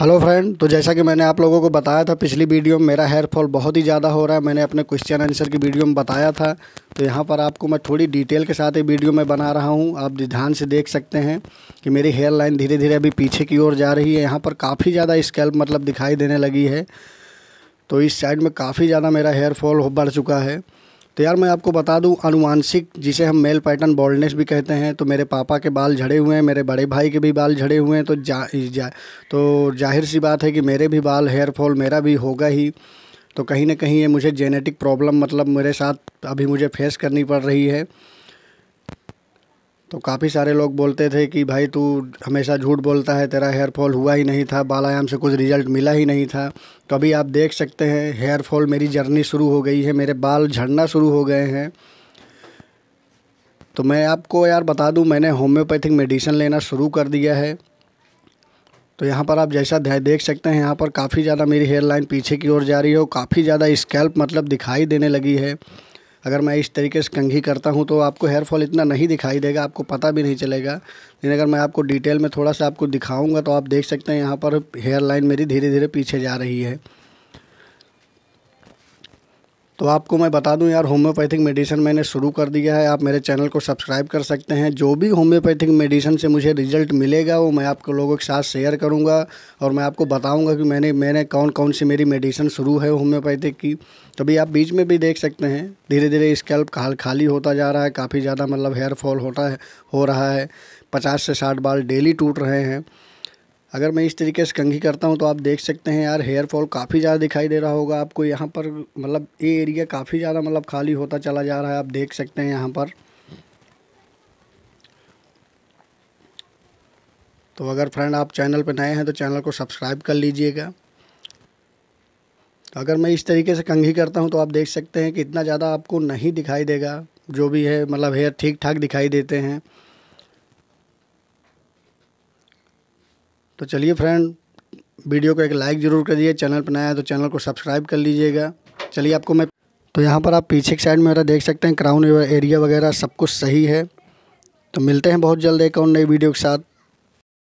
hello friend तो जैसा कि मैंने आप लोगों को बताया था पिछली वीडियो में मेरा हेयर फॉल बहुत ही ज़्यादा हो रहा है मैंने अपने क्वेश्चन आंसर की वीडियो में बताया था तो यहाँ पर आपको मैं थोड़ी डिटेल के साथ ये वीडियो में बना रहा हूँ आप ध्यान से देख सकते हैं कि मेरी हेयर लाइन धीरे धीरे अभी पीछे की ओर जा रही है यहाँ पर काफ़ी ज़्यादा स्कैल्प मतलब दिखाई देने लगी है तो इस साइड में काफ़ी ज़्यादा मेरा हेयर फॉल बढ़ चुका है तो यार मैं आपको बता दूं अनुवांशिक जिसे हम मेल पैटर्न बॉल्डनेस भी कहते हैं तो मेरे पापा के बाल झड़े हुए हैं मेरे बड़े भाई के भी बाल झड़े हुए हैं तो जा, जा तो जाहिर सी बात है कि मेरे भी बाल हेयर फॉल मेरा भी होगा ही तो कहीं ना कहीं ये मुझे जेनेटिक प्रॉब्लम मतलब मेरे साथ अभी मुझे फेस करनी पड़ रही है तो काफ़ी सारे लोग बोलते थे कि भाई तू हमेशा झूठ बोलता है तेरा हेयर फॉल हुआ ही नहीं था बालायाम से कुछ रिजल्ट मिला ही नहीं था तो अभी आप देख सकते हैं हेयर फॉल मेरी जर्नी शुरू हो गई है मेरे बाल झड़ना शुरू हो गए हैं तो मैं आपको यार बता दूं मैंने होम्योपैथिक मेडिसिन लेना शुरू कर दिया है तो यहाँ पर आप जैसा देख सकते हैं यहाँ पर काफ़ी ज़्यादा मेरी हेयर लाइन पीछे की ओर जा रही है और काफ़ी ज़्यादा स्कैल्प मतलब दिखाई देने लगी है अगर मैं इस तरीके से कंघी करता हूँ तो आपको हेयर फॉल इतना नहीं दिखाई देगा आपको पता भी नहीं चलेगा लेकिन अगर मैं आपको डिटेल में थोड़ा सा आपको दिखाऊँगा तो आप देख सकते हैं यहाँ पर हेयर लाइन मेरी धीरे धीरे पीछे जा रही है तो आपको मैं बता दूं यार होम्योपैथिक मेडिसिन मैंने शुरू कर दिया है आप मेरे चैनल को सब्सक्राइब कर सकते हैं जो भी होम्योपैथिक मेडिसिन से मुझे रिजल्ट मिलेगा वो मैं आपको लोगों के साथ शेयर करूँगा और मैं आपको बताऊँगा कि मैंने मैंने कौन कौन सी मेरी मेडिसिन शुरू है होम्योपैथिक की तो आप बीच में भी देख सकते हैं धीरे धीरे स्कैल्प खाली होता जा रहा है काफ़ी ज़्यादा मतलब हेयर फॉल होता है हो रहा है पचास से साठ बाल डेली टूट रहे हैं अगर मैं इस तरीके से कंघी करता हूँ तो आप देख सकते हैं यार हेयर फॉल काफ़ी ज़्यादा दिखाई दे रहा होगा आपको यहाँ पर मतलब ये एरिया काफ़ी ज़्यादा मतलब खाली होता चला जा रहा है आप देख सकते हैं यहाँ पर तो अगर फ्रेंड आप चैनल पर नए हैं तो चैनल को सब्सक्राइब कर लीजिएगा तो अगर मैं इस तरीके से कंघी करता हूँ तो आप देख सकते हैं कि इतना ज़्यादा आपको नहीं दिखाई देगा जो भी है मतलब हेयर ठीक ठाक दिखाई देते हैं तो चलिए फ्रेंड वीडियो को एक लाइक ज़रूर कर दीजिए चैनल पर नया है तो चैनल को सब्सक्राइब कर लीजिएगा चलिए आपको मैं तो यहाँ पर आप पीछे की साइड में मेरा देख सकते हैं क्राउन एरिया वगैरह सब कुछ सही है तो मिलते हैं बहुत जल्द एक और नई वीडियो के साथ